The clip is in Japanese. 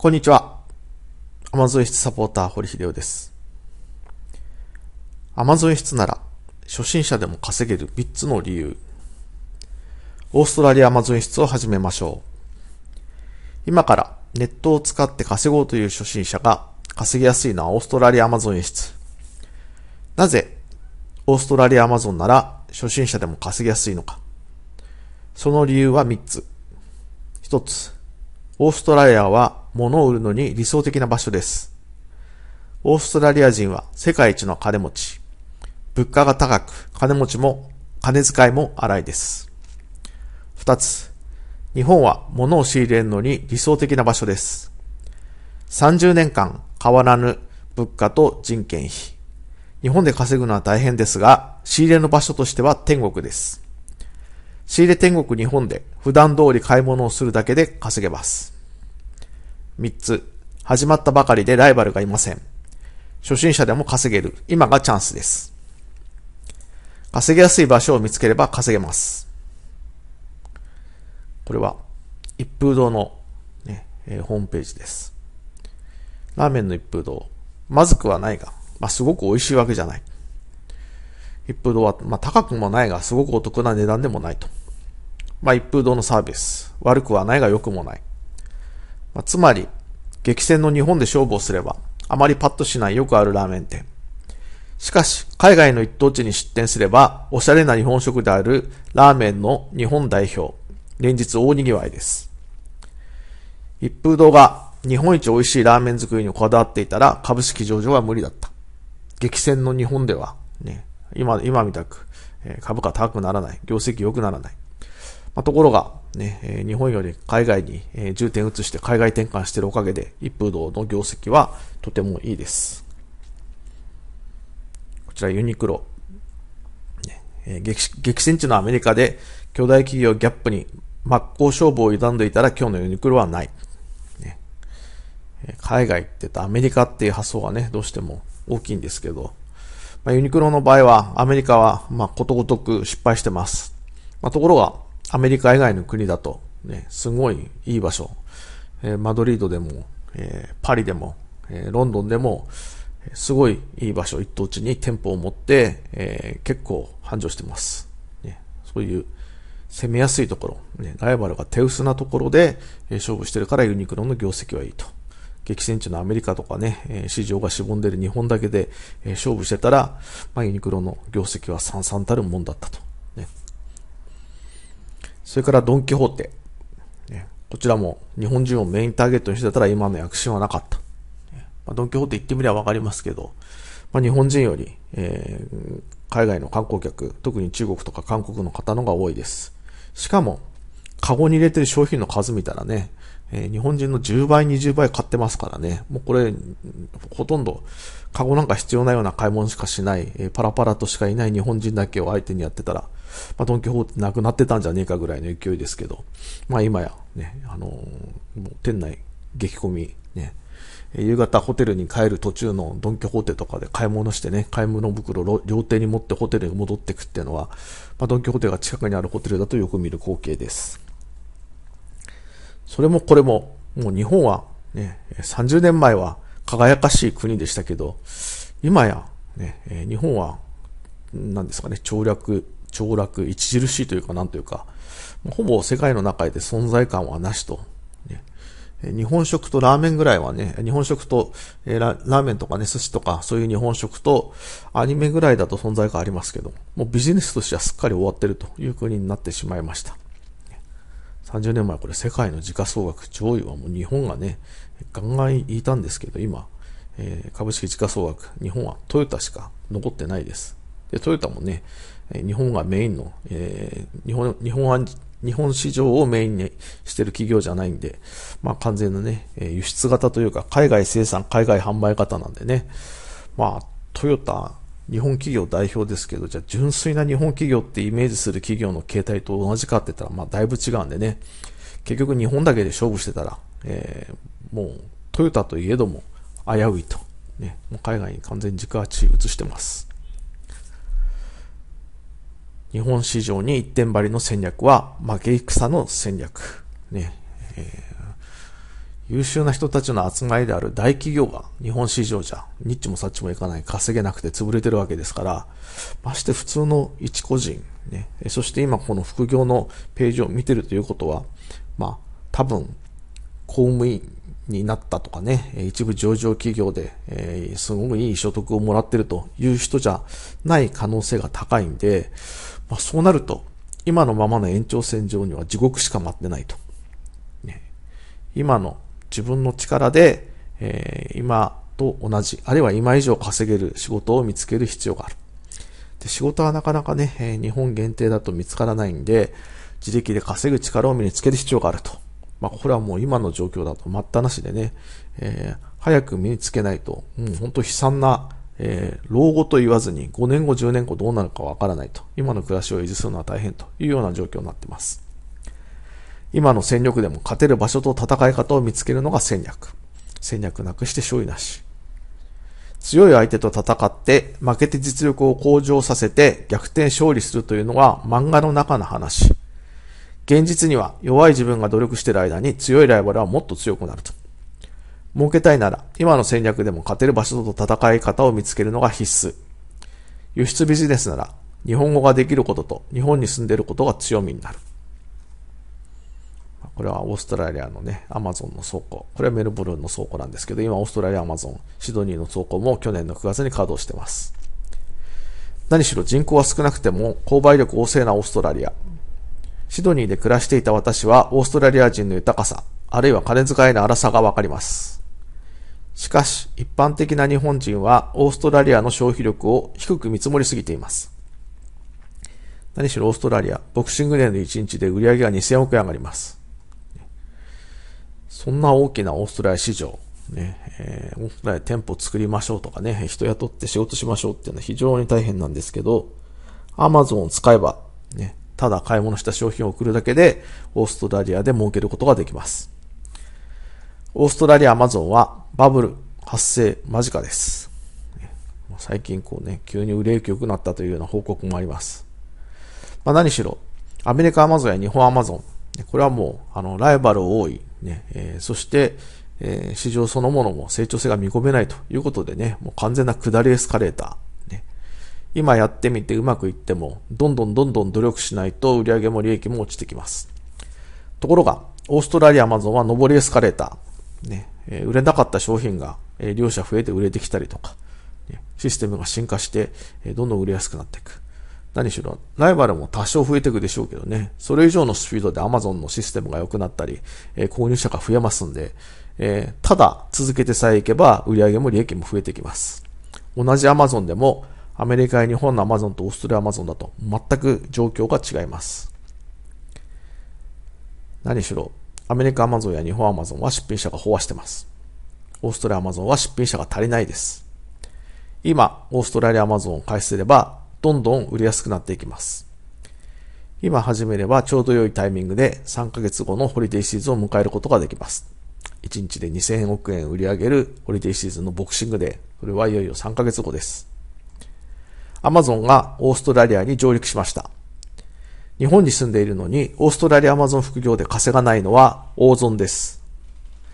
こんにちは。アマゾン室サポーター、堀秀夫です。アマゾン室なら、初心者でも稼げる3つの理由。オーストラリアアマゾン室を始めましょう。今からネットを使って稼ごうという初心者が稼ぎやすいのはオーストラリアアマゾン室。なぜ、オーストラリアアマゾンなら初心者でも稼ぎやすいのか。その理由は3つ。1つ。オーストラリアは物を売るのに理想的な場所です。オーストラリア人は世界一の金持ち。物価が高く、金持ちも、金遣いも荒いです。二つ、日本は物を仕入れるのに理想的な場所です。30年間変わらぬ物価と人件費。日本で稼ぐのは大変ですが、仕入れの場所としては天国です。仕入れ天国日本で普段通り買い物をするだけで稼げます。3つ、始まったばかりでライバルがいません。初心者でも稼げる、今がチャンスです。稼ぎやすい場所を見つければ稼げます。これは、一風堂のね、えー、ホームページです。ラーメンの一風堂。まずくはないが、まあ、すごく美味しいわけじゃない。一風堂は、まあ、高くもないが、すごくお得な値段でもないと。まあ、一風堂のサービス。悪くはないが良くもない。まあ、つまり、激戦の日本で勝負をすれば、あまりパッとしないよくあるラーメン店。しかし、海外の一等地に出店すれば、おしゃれな日本食であるラーメンの日本代表。連日大賑わいです。一風堂が日本一美味しいラーメン作りにこだわっていたら、株式上場は無理だった。激戦の日本では、ね、今、今みたく、株価高くならない、業績良くならない。まあ、ところが、ね、日本より海外に、え重点移して海外転換しているおかげで、一風堂の業績はとてもいいです。こちらユニクロ。ね激激戦地のアメリカで巨大企業ギャップに真っ向勝負を挑んでいたら今日のユニクロはない。ね、海外って言ったアメリカっていう発想がね、どうしても大きいんですけど、まあ、ユニクロの場合はアメリカはまことごとく失敗してます。まあ、ところが、アメリカ以外の国だと、ね、すごいいい場所、えー、マドリードでも、えー、パリでも、えー、ロンドンでも、すごいいい場所、一等地に店舗を持って、え結構繁盛してます、ね。そういう攻めやすいところ、ね、ライバルが手薄なところで、え勝負してるからユニクロの業績はいいと。激戦地のアメリカとかね、え市場がしぼんでる日本だけで、え勝負してたら、まあ、ユニクロの業績は散々たるもんだったと。それからドン・キホーテ。こちらも日本人をメインターゲットにしてたら今の躍進はなかった。まあ、ドン・キホーテ行ってみりゃわかりますけど、まあ、日本人より、えー、海外の観光客、特に中国とか韓国の方のが多いです。しかも、カゴに入れてる商品の数見たらね、え日本人の10倍、20倍買ってますからね。もうこれ、ほとんど、カゴなんか必要ないような買い物しかしない、えパラパラとしかいない日本人だけを相手にやってたら、まあ、ドンキホーテなくなってたんじゃねえかぐらいの勢いですけど、まあ今や、ね、あのもう店内激混み、ね、夕方ホテルに帰る途中のドンキホーテとかで買い物してね、買い物袋両手に持ってホテルに戻ってくっていうのは、まあ、ドンキホーテが近くにあるホテルだとよく見る光景です。それもこれも、もう日本はね、30年前は輝かしい国でしたけど、今や、ね、日本は、何ですかね、凋落、凋落著しいというか何というか、ほぼ世界の中で存在感はなしと。ね、日本食とラーメンぐらいはね、日本食と、えラーメンとかね、寿司とか、そういう日本食とアニメぐらいだと存在感ありますけど、もうビジネスとしてはすっかり終わってるという国になってしまいました。30年前、これ世界の時価総額上位はもう日本がね、ガンガン言いたんですけど、今、えー、株式時価総額、日本はトヨタしか残ってないです。で、トヨタもね、日本がメインの、えー、日本、日本日本市場をメインにしてる企業じゃないんで、まあ完全なね、輸出型というか、海外生産、海外販売型なんでね、まあトヨタ日本企業代表ですけど、じゃあ純粋な日本企業ってイメージする企業の形態と同じかって言ったら、まあだいぶ違うんでね、結局日本だけで勝負してたら、えー、もうトヨタといえども危ういと。ね、もう海外に完全に軸足移してます。日本市場に一点張りの戦略は負け戦の戦略。ね、えー優秀な人たちの集まりである大企業が日本市場じゃ、ニッチもサッチもいかない、稼げなくて潰れてるわけですから、まして普通の一個人、ね、そして今この副業のページを見てるということは、まあ、多分、公務員になったとかね、一部上場企業で、えー、すごくいい所得をもらってるという人じゃない可能性が高いんで、まあ、そうなると、今のままの延長線上には地獄しか待ってないと。ね、今の自分の力で、えー、今と同じ、あるいは今以上稼げる仕事を見つける必要がある。で仕事はなかなかね、えー、日本限定だと見つからないんで、自力で稼ぐ力を身につける必要があると。まあ、これはもう今の状況だと待ったなしでね、えー、早く身につけないと、うん、本当悲惨な、えー、老後と言わずに5年後10年後どうなるかわからないと、今の暮らしを維持するのは大変というような状況になっています。今の戦力でも勝てる場所と戦い方を見つけるのが戦略。戦略なくして勝利なし。強い相手と戦って、負けて実力を向上させて逆転勝利するというのは漫画の中の話。現実には弱い自分が努力している間に強いライバルはもっと強くなると。儲けたいなら、今の戦略でも勝てる場所と戦い方を見つけるのが必須。輸出ビジネスなら、日本語ができることと日本に住んでいることが強みになる。これはオーストラリアのね、アマゾンの倉庫。これはメルボルンの倉庫なんですけど、今オーストラリアアマゾン、シドニーの倉庫も去年の9月に稼働してます。何しろ人口は少なくても購買力旺盛なオーストラリア。シドニーで暮らしていた私はオーストラリア人の豊かさ、あるいは金遣いの荒さがわかります。しかし、一般的な日本人はオーストラリアの消費力を低く見積もりすぎています。何しろオーストラリア、ボクシングデーの1日で売り上げが2000億円上がります。そんな大きなオーストラリア市場、ね、えー、オーストラリア店舗作りましょうとかね、人雇って仕事しましょうっていうのは非常に大変なんですけど、アマゾンを使えば、ね、ただ買い物した商品を送るだけで、オーストラリアで儲けることができます。オーストラリアアマゾンはバブル発生間近です。最近こうね、急に売れ行き良くなったというような報告もあります。まあ何しろ、アメリカアマゾンや日本アマゾン、これはもう、あの、ライバル多いねえー、そして、えー、市場そのものも成長性が見込めないということでね、もう完全な下りエスカレーター。ね、今やってみてうまくいっても、どんどんどんどん努力しないと売上も利益も落ちてきます。ところが、オーストラリアアマゾンは上りエスカレーター。ね、えー、売れなかった商品が、えー、両者増えて売れてきたりとか、ね、システムが進化して、えー、どんどん売れやすくなっていく。何しろ、ライバルも多少増えていくでしょうけどね、それ以上のスピードで Amazon のシステムが良くなったり、えー、購入者が増えますんで、えー、ただ続けてさえいけば売り上げも利益も増えてきます。同じ Amazon でも、アメリカや日本の Amazon とオーストラリア Amazon だと全く状況が違います。何しろ、アメリカ Amazon や日本 Amazon は出品者が飽和してます。オーストラリア Amazon は出品者が足りないです。今、オーストラリア Amazon を介すれば、どんどん売れやすくなっていきます。今始めればちょうど良いタイミングで3ヶ月後のホリデーシーズンを迎えることができます。1日で2000億円売り上げるホリデーシーズンのボクシングで、それはいよいよ3ヶ月後です。Amazon がオーストラリアに上陸しました。日本に住んでいるのに、オーストラリア Amazon 副業で稼がないのは大損です。